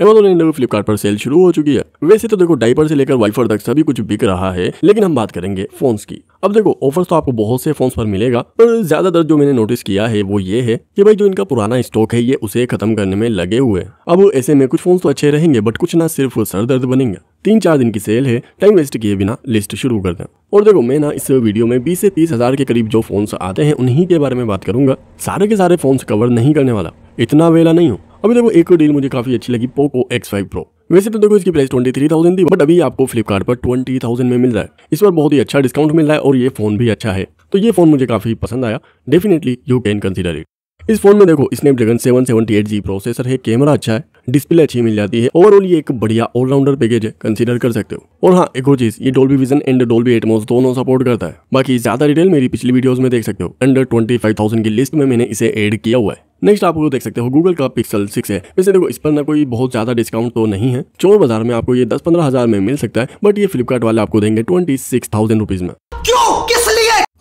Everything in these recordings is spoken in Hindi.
एमेजोन इंडिया में फ्लिपकार्ट पर सेल शुरू हो चुकी है वैसे तो देखो डाइपर से लेकर वाइफर तक सभी कुछ बिक रहा है लेकिन हम बात करेंगे फोन्स की अब देखो ऑफर तो आपको बहुत से फोन्स पर मिलेगा पर ज्यादातर जो मैंने नोटिस किया है वो ये है कि भाई जो इनका पुराना स्टॉक है ये उसे खत्म करने में लगे हुए अब ऐसे में कुछ फोन तो अच्छे रहेंगे बट कुछ ना सिर्फ सर दर्द बनेंगे तीन चार दिन की सेल है टाइम वेस्ट किए बिना लिस्ट शुरू कर दें और देखो मैं ना इस वीडियो में बीस से तीस हजार के करीब जो फोन्स आते हैं उन्हीं के बारे में बात करूंगा सारे के सारे फोन्स कवर नहीं करने वाला इतना वेला नहीं हूँ अभी देखो एक डील मुझे काफी अच्छी लगी पोको एक्स फाइव प्रो वैसे तो देखो इसकी प्राइस ट्वेंटी थ्री थाउजेंड थी बट अभी आपको फ्लिपकार्ट पर ट्वेंटी थाउजेंड में मिल रहा है इस पर बहुत ही अच्छा डिस्काउंट मिल रहा है और ये फोन भी अच्छा है तो ये फोन मुझे काफी पसंद आया definitely you can consider it इस फोन में देखो स्नैपड्रैगन एट जी प्रोसेसर है कैमरा अच्छा है डिस्प्ले अच्छी मिल जाती है ओवरऑल ये एक बढ़िया ऑलराउंडर पैकेज है कंसीडर कर सकते हो और हाँ एक और चीज ये Dolby Vision and Dolby Atmos दोनों सपोर्ट करता है बाकी ज्यादा डिटेल मेरी पिछली वीडियोस में देख सकते हो अंडर 25,000 की लिस्ट में मैंने इसे एड किया हुआ है नेक्स्ट आप लोग देख सकते हो गूगल का पिक्सल सिक्स है वैसे देखो इस पर ना कोई बहुत ज्यादा डिस्काउंट तो नहीं है चोर बाजार में आपको ये दस पंद्रह हजार में मिल सकता है बट ये फ्लिपकार्ट वाले आपको देंगे ट्वेंटी सिक्स थाउजेंड रुपीज में क्यों किस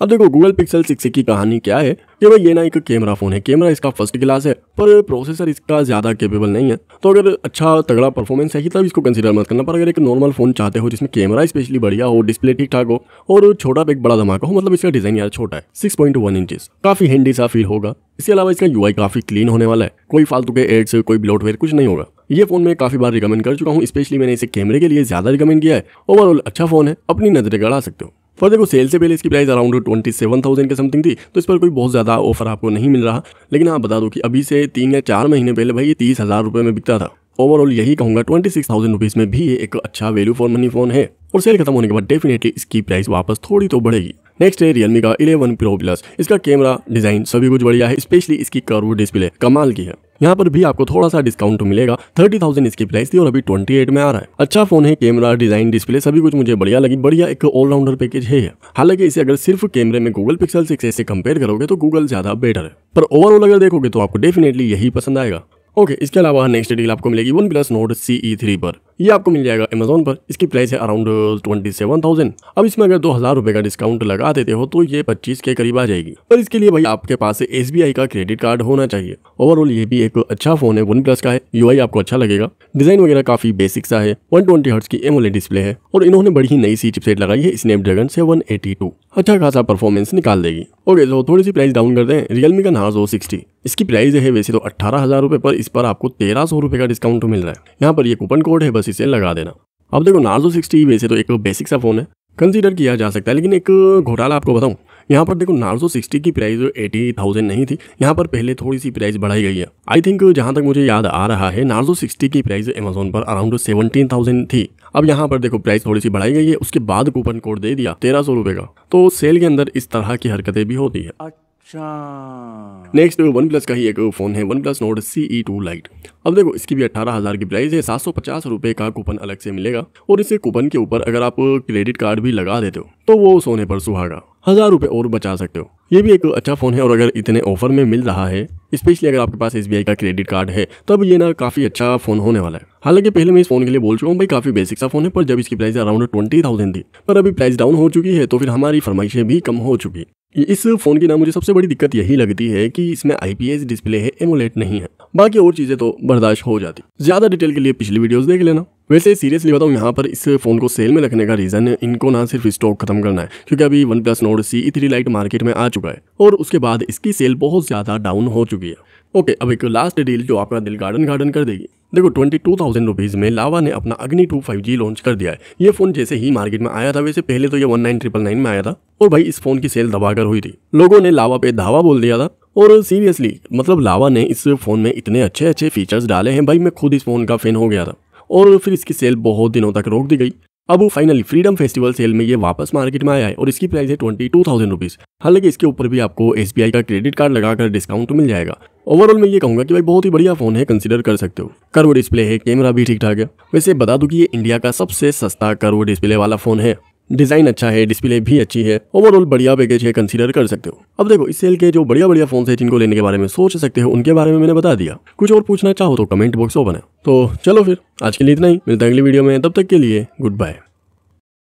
अब देखो गूगल पिक्सल सिक्स की कहानी क्या है कि भाई ये ना एक कैमरा फोन है कैमरा इसका फर्स्ट क्लास है पर प्रोसेसर इसका ज़्यादा केपेबल नहीं है तो अगर अच्छा तगड़ा परफॉर्मेंस है ही तब इसको कंसिडर मत करना पर अगर एक नॉर्मल फोन चाहते हो जिसमें कैमरा स्पेशली बढ़िया हो डिस्प्ले ठीक ठाक हो और छोटा एक बड़ा धमाका हो मतलब इसका डिजाइन यार छोटा है सिक्स पॉइंट वन काफी हैंडी सा फील होगा इसके अलावा इसका यूआई काफी क्लीन होने वाला है कोई फालतू के एड्स कोई ब्लॉटवेयर कुछ नहीं होगा ये फोन मैं काफी बार रिकमेंड कर चुका हूँ स्पेशली मैंने इसे कैमरे के लिए ज्यादा रिकमेंड किया है ओवरऑल अच्छा फोन है अपनी नजरें गड़ा सकते हो फॉर देखो सेल से पहले इसकी price around twenty seven thousand के समथिंग थी तो इस पर कोई बहुत ज़्यादा ऑफर आपको नहीं मिल रहा लेकिन आप बता दो कि अभी से तीन या चार महीने पहले भाई ये तीस हज़ार रुपये में बिकता था ओवरऑल यही कहूँगा ट्वेंटी सिक्स थाउजेंड रुपीज़ में भी ये एक अच्छा वैल्यू फॉर मनी फ़ोन है और सेल खत्म होने के बाद डेफिनेटली इसकी प्राइस वापस थोड़ी तो बढ़ेगी नेक्स्ट है रियलमी का 11 प्रो प्लस इसका कैमरा डिजाइन सभी कुछ बढ़िया है स्पेशली इसकी कर्व डिस्प्ले कमाल की है यहाँ पर भी आपको थोड़ा सा डिस्काउंट तो मिलेगा थर्टी थाउजेंड इसकी प्राइस थी और अभी ट्वेंटी एट में आ रहा है अच्छा फोन है कैमरा डिजाइन डिस्प्ले सभी कुछ मुझे बढ़िया लगी बढ़िया एक ऑलराउंडर पैकेज है हालांकि इसे अगर सिर्फ कैमरे में गूगल पिक्सल सिक्स से कम्पेयर करोगे तो गूगल ज्यादा बेटर है पर ओवरऑल अगर देखोगे तो आपको डेफिनेटली यही पसंद आएगा ओके इसके अलावा नेक्स्ट डील आपको मिलेगी OnePlus Nord C E three पर ये आपको मिल जाएगा अमेजोन पर इसकी प्राइस है अराउंड ट्वेंटी सेवन थाउजेंड अब इसमें अगर दो हजार रुपए का डिस्काउंट लगा देते हो तो ये पच्चीस के करीब आ जाएगी पर इसके लिए भाई आपके पास एस का क्रेडिट कार्ड होना चाहिए ओवरऑल ये भी एक अच्छा फोन है वन प्लस का है यू आपको अच्छा लगेगा डिजाइन वगैरह काफी बेसिक सा है वन ट्वेंटी हर्ट्स की एमोले डिस्प्ले है और इन्होंने बड़ी ही नई सी चिपसेट लगाई है स्नैपड्रैगन सेवन एटी टू अच्छा खासा परफॉर्मेंस निकाल देगी ओके तो थोड़ी सी प्राइस डाउन करते हैं रियलमी का नार्जो सिक्सटी इसकी प्राइस है वैसे तो अठारह हजार रुपए पर इस पर आपको तेरह सौ रुपए का डिस्काउंट मिल रहा है यहाँ पर ये कूपन कोड है बस बस सेल लगा देना अब देखो नार्जो सिक्सटी वैसे तो एक बेसिक सा फ़ोन है कंसीडर किया जा सकता है लेकिन एक घोटाला आपको बताऊं यहाँ पर देखो नार्जो सिक्सटी की प्राइस एटी थाउजेंड नहीं थी यहाँ पर पहले थोड़ी सी प्राइस बढ़ाई गई है आई थिंक जहाँ तक मुझे याद आ रहा है नार्जो सिक्सटी की प्राइस अमेजोन पर अराउंड सेवनटीन थाउजेंड थी अब यहाँ पर देखो प्राइस थोड़ी सी बढ़ाई गई है उसके बाद कूपन कोड दे दिया तेरह सौ रुपये का तो सेल के अंदर इस तरह की हरकतें भी होती है नेक्स्ट वन प्लस का ही एक फ़ोन है OnePlus Nord C E two lite अब देखो इसकी भी अट्ठारह हज़ार की प्राइस है सात सौ पचास रुपए का कूपन अलग से मिलेगा और इसे कूपन के ऊपर अगर आप क्रेडिट कार्ड भी लगा देते हो तो वो सोने पर सुहागा हज़ार रुपए और बचा सकते हो ये भी एक अच्छा फ़ोन है और अगर इतने ऑफर में मिल रहा है स्पेशली अगर आपके पास एस का क्रेडिट कार्ड है तब ये ना काफ़ी अच्छा फ़ोन होने वाला है हालांकि पहले मैं इस फोन के लिए बोल चुका हूँ भाई काफ़ी बेसिक सा फोन है पर जब इसकी प्राइस अराउंड ट्वेंटी थाउजेंड थी पर अभी प्राइस डाउन हो चुकी है तो फिर हमारी फरमाइशें भी कम हो चुकी इस फ़ोन की ना मुझे सबसे बड़ी दिक्कत यही लगती है कि इसमें आईपीएस डिस्प्ले है एमोलेट नहीं है बाकी और चीज़ें तो बर्दाश्त हो जाती ज़्यादा डिटेल के लिए पिछली वीडियोस देख लेना वैसे सीरियसली बताऊँ यहाँ पर इस फ़ोन को सेल में रखने का रीज़न इनको ना सिर्फ स्टॉक खत्म करना है क्योंकि अभी OnePlus Nord C three lite market में आ चुका है और उसके बाद इसकी सेल बहुत ज़्यादा डाउन हो चुकी है ओके अब एक लास्ट डील जो आपका दिल गार्डन गार्डन कर देगी देखो ट्वेंटी टू थाउजेंड रुपीज़ में लावा ने अपना अग्नि टू फाइव जी लॉन्च कर दिया है ये फ़ोन जैसे ही मार्केट में आया था वैसे पहले तो ये वन नाइन ट्रिपल नाइन में आया था और भाई इस फ़ोन की सेल दबाकर हुई थी लोगों ने लावा पे धावा बोल दिया था और सीरियसली मतलब लावा ने इस फ़ोन में इतने अच्छे अच्छे फीचर्स डाले हैं भाई मैं खुद इस फ़ोन का फ़ैन हो गया था और फिर इसकी सेल बहुत दिनों तक रोक दी गई अब फाइनली फ्रीडम फेस्टिवल सेल में ये वापस मार्केट में आया है और इसकी प्राइस है ट्वेंटी टू थाउजेंड रुपीज़ हालांकि इसके ऊपर भी आपको एसबीआई का क्रेडिट कार्ड लगाकर डिस्काउंट मिल जाएगा ओवरऑल मैं ये कहूँगा कि भाई बहुत ही बढ़िया फ़ोन है कंसिडर कर सकते हो करवो डिस्प्ले है कैमरा भी ठीक ठाक है वैसे बता दूँ कि ये इंडिया का सबसे सस्ता करवो डिस्प्ले वाला फ़ोन है डिज़ाइन अच्छा है डिस्प्ले भी अच्छी है ओवरऑल बढ़िया पैकेज है कंसीडर कर सकते हो अब देखो इस सेल के जो बढ़िया बढ़िया फोन है जिनको लेने के बारे में सोच सकते हो उनके बारे में मैंने बता दिया कुछ और पूछना चाहो तो कमेंट बॉक्स ओपन है तो चलो फिर आज के लिए इतना ही मिलता है अगली वीडियो में तब तक के लिए गुड बाय